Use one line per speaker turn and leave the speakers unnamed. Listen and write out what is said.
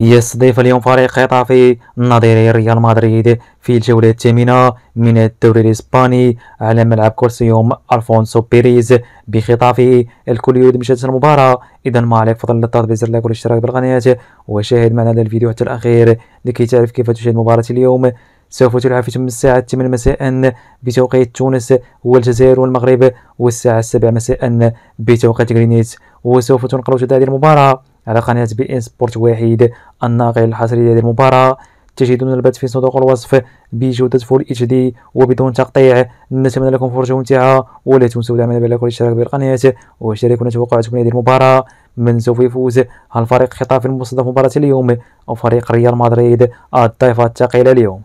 يستضيف اليوم فريق
خطافي
النظير ريال مدريد في الجولة الثامنة من الدوري الإسباني على ملعب كورسيوم ألفونسو بيريز بخطافه الكل يريد مشاهدة المباراة إذا ما عليك فضل الضغط بزر لايك والاشتراك بالقناة وشاهد معنا هذا الفيديو حتى الأخير لكي تعرف كيف تشاهد مباراة اليوم سوف تلعب في تم الساعة 8 مساء بتوقيت تونس والجزائر والمغرب والساعة 7 مساء بتوقيت غرينيت وسوف تنقل هذه المباراة على قناة بي ان سبورت واحد الناقل الحصري لهذه المباراة تجدون البث في صندوق الوصف بجودة فول اتش دي وبدون تقطيع نتمنى لكم فرجة ممتعة ولا تنسوا دعم البلاك والاشتراك بالقناة وشاركونا توقعاتكم لهذه المباراة من سوف يفوز هل فريق خطاف المستضاف مباراة اليوم أو فريق ريال مدريد الضيفة الثقيلة اليوم